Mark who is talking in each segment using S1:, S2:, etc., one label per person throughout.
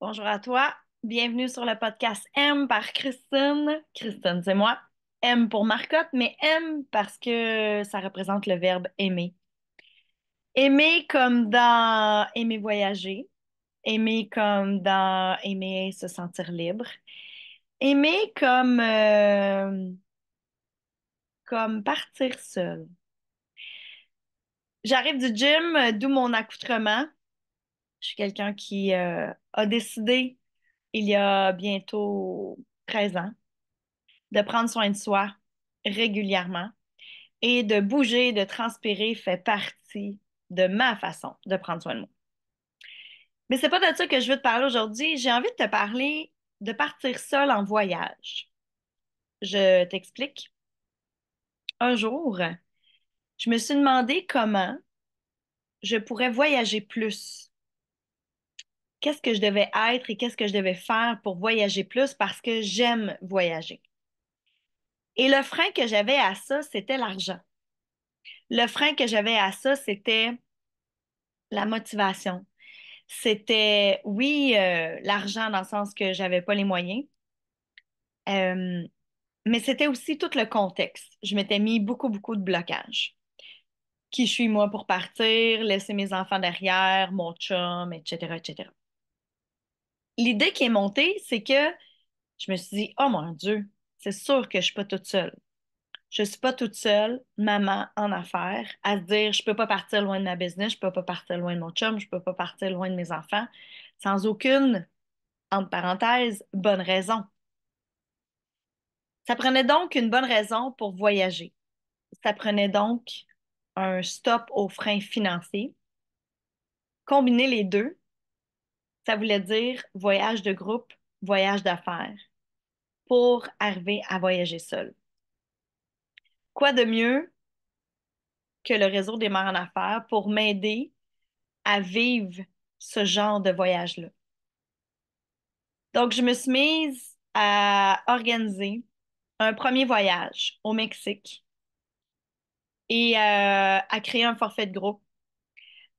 S1: Bonjour à toi. Bienvenue sur le podcast M par Christine. Christine, c'est moi. M pour Marcotte, mais M parce que ça représente le verbe aimer. Aimer comme dans aimer voyager, aimer comme dans aimer se sentir libre, aimer comme, euh, comme partir seul. J'arrive du gym, d'où mon accoutrement. Je suis quelqu'un qui euh, a décidé, il y a bientôt 13 ans, de prendre soin de soi régulièrement et de bouger, de transpirer fait partie de ma façon de prendre soin de moi. Mais c'est pas de ça que je veux te parler aujourd'hui. J'ai envie de te parler de partir seul en voyage. Je t'explique. Un jour, je me suis demandé comment je pourrais voyager plus qu'est-ce que je devais être et qu'est-ce que je devais faire pour voyager plus parce que j'aime voyager. Et le frein que j'avais à ça, c'était l'argent. Le frein que j'avais à ça, c'était la motivation. C'était, oui, euh, l'argent dans le sens que je n'avais pas les moyens, euh, mais c'était aussi tout le contexte. Je m'étais mis beaucoup, beaucoup de blocages. Qui suis moi pour partir, laisser mes enfants derrière, mon chum, etc., etc l'idée qui est montée, c'est que je me suis dit, oh mon Dieu, c'est sûr que je ne suis pas toute seule. Je ne suis pas toute seule, maman en affaires, à se dire, je ne peux pas partir loin de ma business, je ne peux pas partir loin de mon chum, je ne peux pas partir loin de mes enfants, sans aucune, entre parenthèses, bonne raison. Ça prenait donc une bonne raison pour voyager. Ça prenait donc un stop aux freins financiers. Combiner les deux, ça voulait dire voyage de groupe, voyage d'affaires, pour arriver à voyager seul. Quoi de mieux que le réseau des mères en affaires pour m'aider à vivre ce genre de voyage-là? Donc, je me suis mise à organiser un premier voyage au Mexique et euh, à créer un forfait de groupe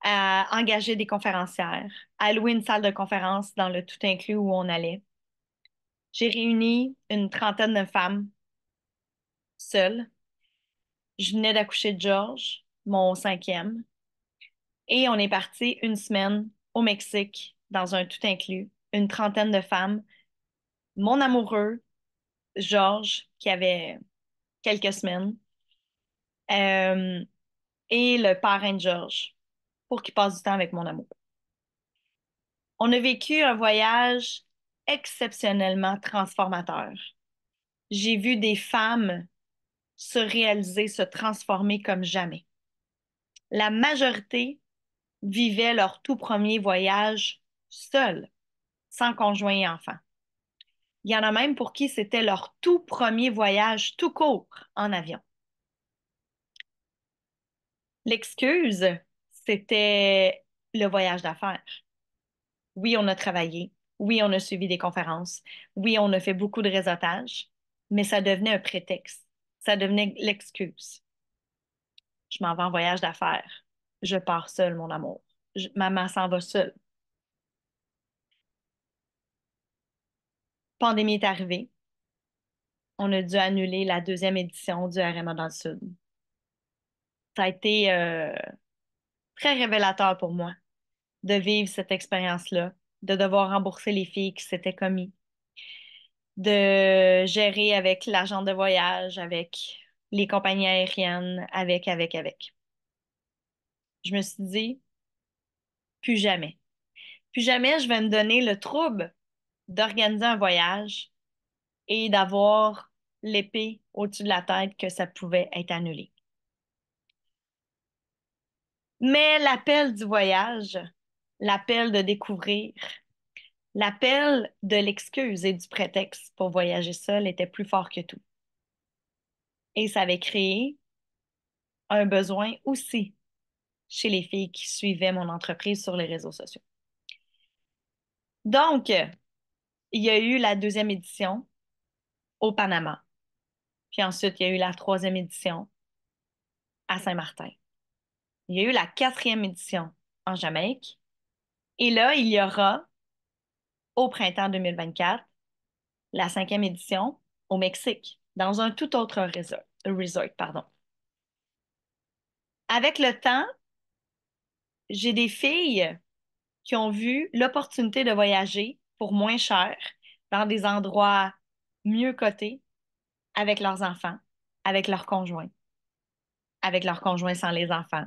S1: à engager des conférencières, à louer une salle de conférence dans le tout inclus où on allait. J'ai réuni une trentaine de femmes seules. Je venais d'accoucher de George, mon cinquième. Et on est parti une semaine au Mexique, dans un tout inclus, une trentaine de femmes. Mon amoureux, George qui avait quelques semaines, euh, et le parrain de Georges pour qu'il passe du temps avec mon amour. On a vécu un voyage exceptionnellement transformateur. J'ai vu des femmes se réaliser, se transformer comme jamais. La majorité vivait leur tout premier voyage seul, sans conjoint et enfant. Il y en a même pour qui c'était leur tout premier voyage tout court en avion. L'excuse, c'était le voyage d'affaires. Oui, on a travaillé. Oui, on a suivi des conférences. Oui, on a fait beaucoup de réseautage, mais ça devenait un prétexte. Ça devenait l'excuse. Je m'en vais en voyage d'affaires. Je pars seule, mon amour. Je, maman s'en va seule. Pandémie est arrivée. On a dû annuler la deuxième édition du RMA dans le Sud. Ça a été euh, très révélateur pour moi de vivre cette expérience-là, de devoir rembourser les filles qui s'étaient commis, de gérer avec l'argent de voyage, avec les compagnies aériennes, avec, avec, avec. Je me suis dit, plus jamais. Plus jamais je vais me donner le trouble d'organiser un voyage et d'avoir l'épée au-dessus de la tête que ça pouvait être annulé. Mais l'appel du voyage, l'appel de découvrir, l'appel de l'excuse et du prétexte pour voyager seul était plus fort que tout. Et ça avait créé un besoin aussi chez les filles qui suivaient mon entreprise sur les réseaux sociaux. Donc, il y a eu la deuxième édition au Panama. Puis ensuite, il y a eu la troisième édition à Saint-Martin il y a eu la quatrième édition en Jamaïque. Et là, il y aura au printemps 2024 la cinquième édition au Mexique, dans un tout autre resort. pardon. Avec le temps, j'ai des filles qui ont vu l'opportunité de voyager pour moins cher dans des endroits mieux cotés avec leurs enfants, avec leurs conjoints, avec leurs conjoints sans les enfants,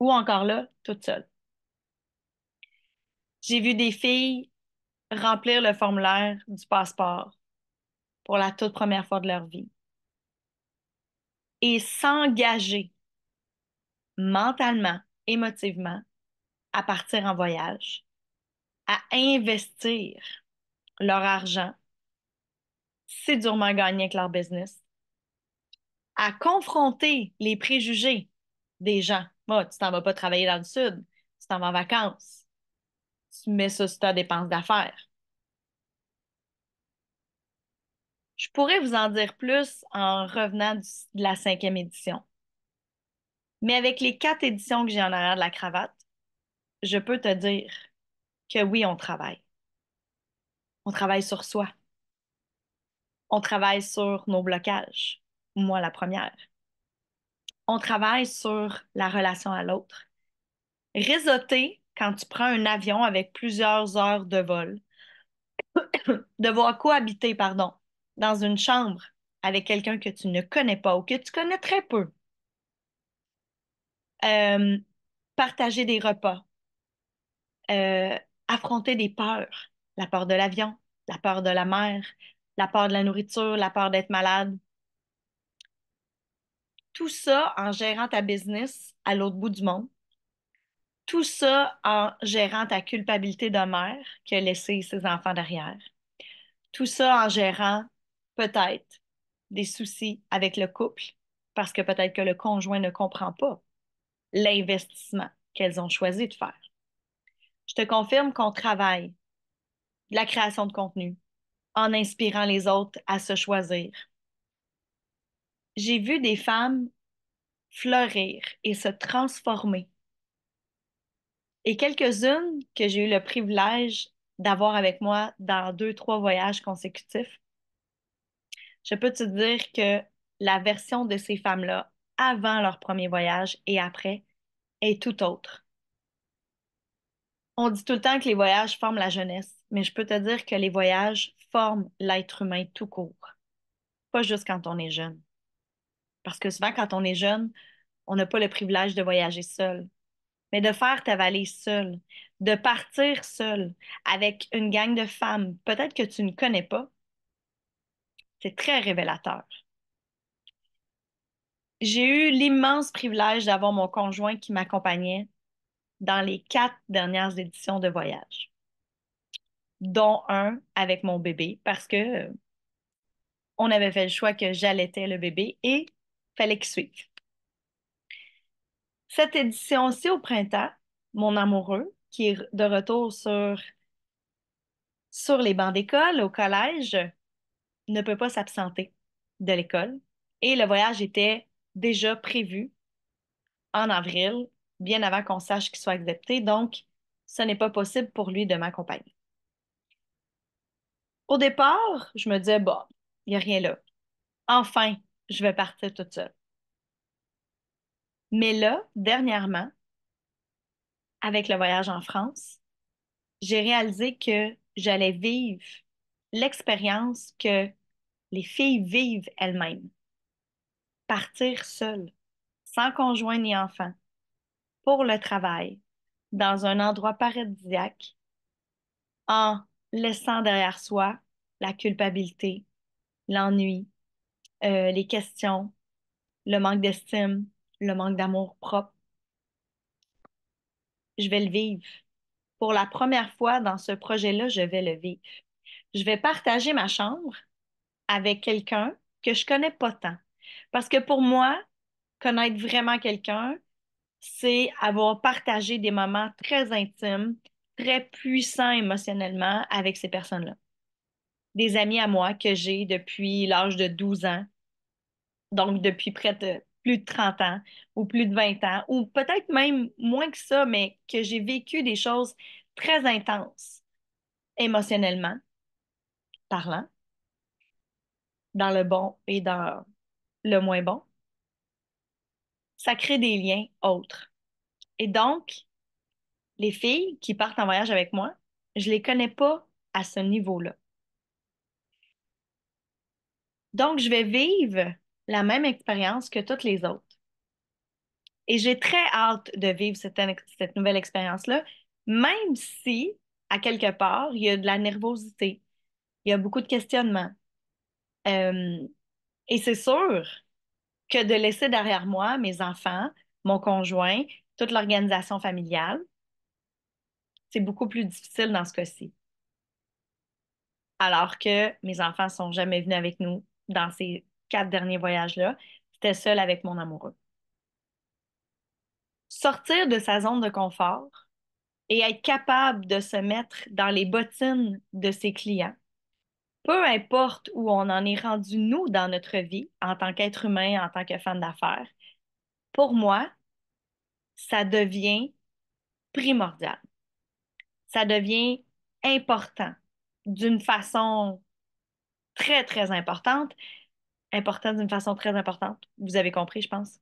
S1: ou encore là, toute seule. J'ai vu des filles remplir le formulaire du passeport pour la toute première fois de leur vie et s'engager mentalement, émotivement, à partir en voyage, à investir leur argent si durement gagné avec leur business, à confronter les préjugés des gens « Tu Tu t'en vas pas travailler dans le sud. Tu t'en vas en vacances. Tu mets ça sur ta dépense d'affaires. Je pourrais vous en dire plus en revenant de la cinquième édition. Mais avec les quatre éditions que j'ai en arrière de la cravate, je peux te dire que oui, on travaille. On travaille sur soi. On travaille sur nos blocages. Moi, la première on travaille sur la relation à l'autre. Risoter quand tu prends un avion avec plusieurs heures de vol. Devoir cohabiter, pardon, dans une chambre avec quelqu'un que tu ne connais pas ou que tu connais très peu. Euh, partager des repas. Euh, affronter des peurs. La peur de l'avion, la peur de la mer, la peur de la nourriture, la peur d'être malade, tout ça en gérant ta business à l'autre bout du monde. Tout ça en gérant ta culpabilité de mère qui a laissé ses enfants derrière. Tout ça en gérant peut-être des soucis avec le couple parce que peut-être que le conjoint ne comprend pas l'investissement qu'elles ont choisi de faire. Je te confirme qu'on travaille la création de contenu en inspirant les autres à se choisir, j'ai vu des femmes fleurir et se transformer. Et quelques-unes que j'ai eu le privilège d'avoir avec moi dans deux, trois voyages consécutifs, je peux te dire que la version de ces femmes-là avant leur premier voyage et après est tout autre. On dit tout le temps que les voyages forment la jeunesse, mais je peux te dire que les voyages forment l'être humain tout court, pas juste quand on est jeune. Parce que souvent, quand on est jeune, on n'a pas le privilège de voyager seul. Mais de faire ta valise seule, de partir seule avec une gang de femmes, peut-être que tu ne connais pas, c'est très révélateur. J'ai eu l'immense privilège d'avoir mon conjoint qui m'accompagnait dans les quatre dernières éditions de voyage, dont un avec mon bébé, parce que on avait fait le choix que j'allaitais le bébé et fallait qu'il Cette édition-ci, au printemps, mon amoureux, qui est de retour sur, sur les bancs d'école, au collège, ne peut pas s'absenter de l'école. Et le voyage était déjà prévu en avril, bien avant qu'on sache qu'il soit accepté. Donc, ce n'est pas possible pour lui de m'accompagner. Au départ, je me disais, bon, il n'y a rien là. Enfin, je vais partir toute seule. Mais là, dernièrement, avec le voyage en France, j'ai réalisé que j'allais vivre l'expérience que les filles vivent elles-mêmes. Partir seule, sans conjoint ni enfant, pour le travail, dans un endroit paradisiaque, en laissant derrière soi la culpabilité, l'ennui, euh, les questions, le manque d'estime, le manque d'amour propre. Je vais le vivre. Pour la première fois dans ce projet-là, je vais le vivre. Je vais partager ma chambre avec quelqu'un que je connais pas tant. Parce que pour moi, connaître vraiment quelqu'un, c'est avoir partagé des moments très intimes, très puissants émotionnellement avec ces personnes-là des amis à moi que j'ai depuis l'âge de 12 ans, donc depuis près de plus de 30 ans ou plus de 20 ans, ou peut-être même moins que ça, mais que j'ai vécu des choses très intenses émotionnellement parlant, dans le bon et dans le moins bon. Ça crée des liens autres. Et donc, les filles qui partent en voyage avec moi, je ne les connais pas à ce niveau-là. Donc, je vais vivre la même expérience que toutes les autres. Et j'ai très hâte de vivre cette, nouvelle expérience-là, même si, à quelque part, il y a de la nervosité, il y a beaucoup de questionnements. Euh, et c'est sûr que de laisser derrière moi mes enfants, mon conjoint, toute l'organisation familiale, c'est beaucoup plus difficile dans ce cas-ci. Alors que mes enfants ne sont jamais venus avec nous, dans ces quatre derniers voyages-là, j'étais seule avec mon amoureux. Sortir de sa zone de confort et être capable de se mettre dans les bottines de ses clients, peu importe où on en est rendu, nous, dans notre vie, en tant qu'être humain, en tant que femme d'affaires, pour moi, ça devient primordial. Ça devient important d'une façon très, très importante, importante d'une façon très importante. Vous avez compris, je pense.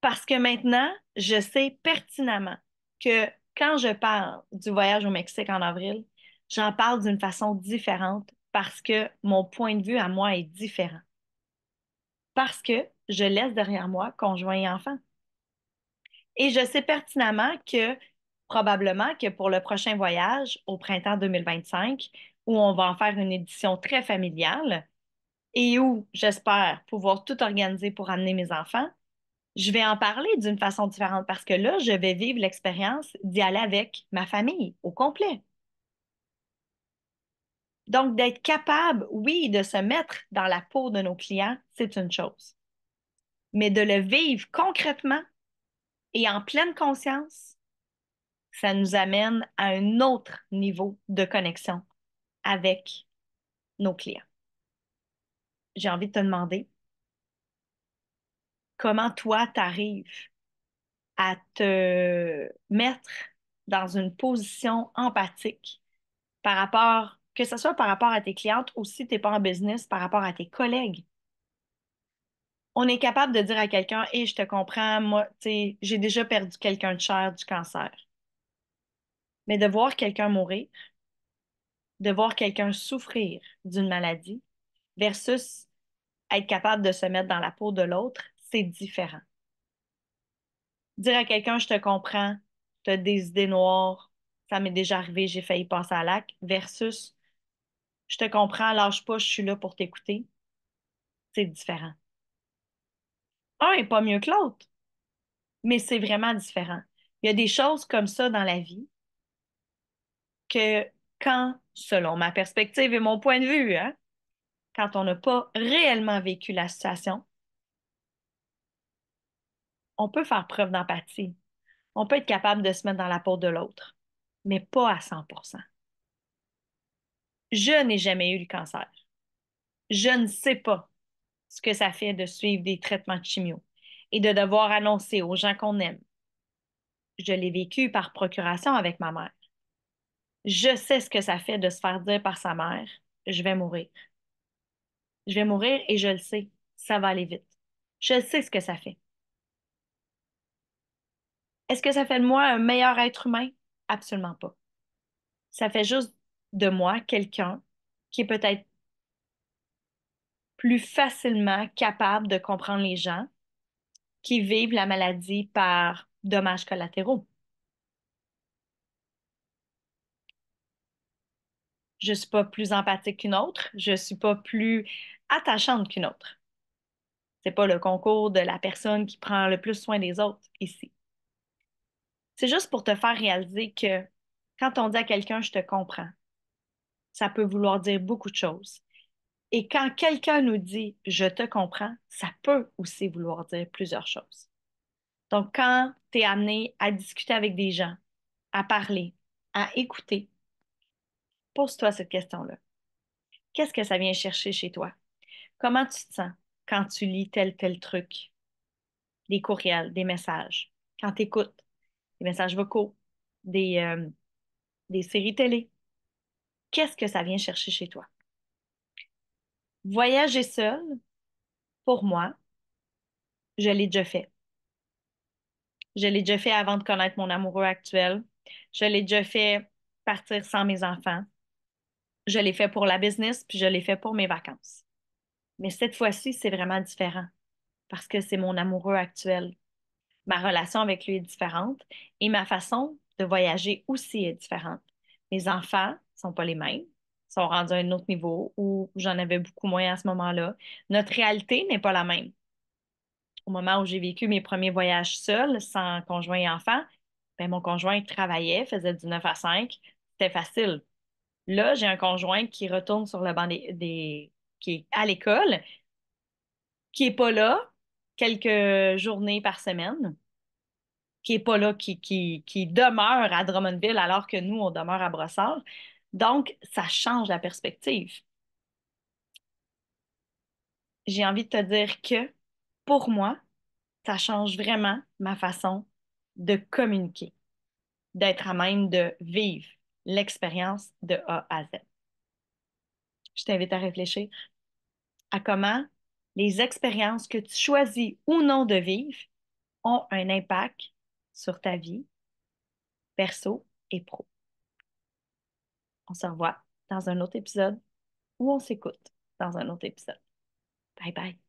S1: Parce que maintenant, je sais pertinemment que quand je parle du voyage au Mexique en avril, j'en parle d'une façon différente parce que mon point de vue à moi est différent. Parce que je laisse derrière moi conjoint et enfant. Et je sais pertinemment que probablement que pour le prochain voyage au printemps 2025, où on va en faire une édition très familiale et où j'espère pouvoir tout organiser pour amener mes enfants, je vais en parler d'une façon différente parce que là, je vais vivre l'expérience d'y aller avec ma famille au complet. Donc, d'être capable, oui, de se mettre dans la peau de nos clients, c'est une chose. Mais de le vivre concrètement et en pleine conscience, ça nous amène à un autre niveau de connexion avec nos clients. J'ai envie de te demander comment toi, t'arrives à te mettre dans une position empathique par rapport, que ce soit par rapport à tes clientes ou si tu n'es pas en business, par rapport à tes collègues. On est capable de dire à quelqu'un et je te comprends, moi, j'ai déjà perdu quelqu'un de cher du cancer. Mais de voir quelqu'un mourir, de voir quelqu'un souffrir d'une maladie versus être capable de se mettre dans la peau de l'autre, c'est différent. Dire à quelqu'un je te comprends, tu as des idées noires, ça m'est déjà arrivé, j'ai failli passer à l'acte, versus je te comprends, lâche pas, je suis là pour t'écouter, c'est différent. Un n'est pas mieux que l'autre, mais c'est vraiment différent. Il y a des choses comme ça dans la vie que quand, selon ma perspective et mon point de vue, hein, quand on n'a pas réellement vécu la situation, on peut faire preuve d'empathie. On peut être capable de se mettre dans la peau de l'autre, mais pas à 100 Je n'ai jamais eu le cancer. Je ne sais pas ce que ça fait de suivre des traitements de chimio et de devoir annoncer aux gens qu'on aime. Je l'ai vécu par procuration avec ma mère. Je sais ce que ça fait de se faire dire par sa mère, je vais mourir. Je vais mourir et je le sais, ça va aller vite. Je sais ce que ça fait. Est-ce que ça fait de moi un meilleur être humain? Absolument pas. Ça fait juste de moi quelqu'un qui est peut-être plus facilement capable de comprendre les gens qui vivent la maladie par dommages collatéraux. Je ne suis pas plus empathique qu'une autre. Je ne suis pas plus attachante qu'une autre. Ce n'est pas le concours de la personne qui prend le plus soin des autres ici. C'est juste pour te faire réaliser que quand on dit à quelqu'un je te comprends, ça peut vouloir dire beaucoup de choses. Et quand quelqu'un nous dit je te comprends, ça peut aussi vouloir dire plusieurs choses. Donc, quand tu es amené à discuter avec des gens, à parler, à écouter, Pose-toi cette question-là. Qu'est-ce que ça vient chercher chez toi? Comment tu te sens quand tu lis tel, tel truc? Des courriels, des messages, quand tu écoutes, des messages vocaux, des, euh, des séries télé. Qu'est-ce que ça vient chercher chez toi? Voyager seul, pour moi, je l'ai déjà fait. Je l'ai déjà fait avant de connaître mon amoureux actuel. Je l'ai déjà fait partir sans mes enfants je l'ai fait pour la business, puis je l'ai fait pour mes vacances. Mais cette fois-ci, c'est vraiment différent parce que c'est mon amoureux actuel. Ma relation avec lui est différente et ma façon de voyager aussi est différente. Mes enfants sont pas les mêmes, sont rendus à un autre niveau où j'en avais beaucoup moins à ce moment-là. Notre réalité n'est pas la même. Au moment où j'ai vécu mes premiers voyages seuls, sans conjoint et enfant, ben, mon conjoint travaillait, faisait du 9 à 5. C'était facile. Là, j'ai un conjoint qui retourne sur le banc des, qui est à l'école, qui n'est pas là quelques journées par semaine, qui n'est pas là, qui, qui, demeure à Drummondville alors que nous, on demeure à Brossard. Donc, ça change la perspective. J'ai envie de te dire que pour moi, ça change vraiment ma façon de communiquer, d'être à même de vivre l'expérience de A à Z. Je t'invite à réfléchir à comment les expériences que tu choisis ou non de vivre ont un impact sur ta vie perso et pro. On se revoit dans un autre épisode ou on s'écoute dans un autre épisode. Bye bye.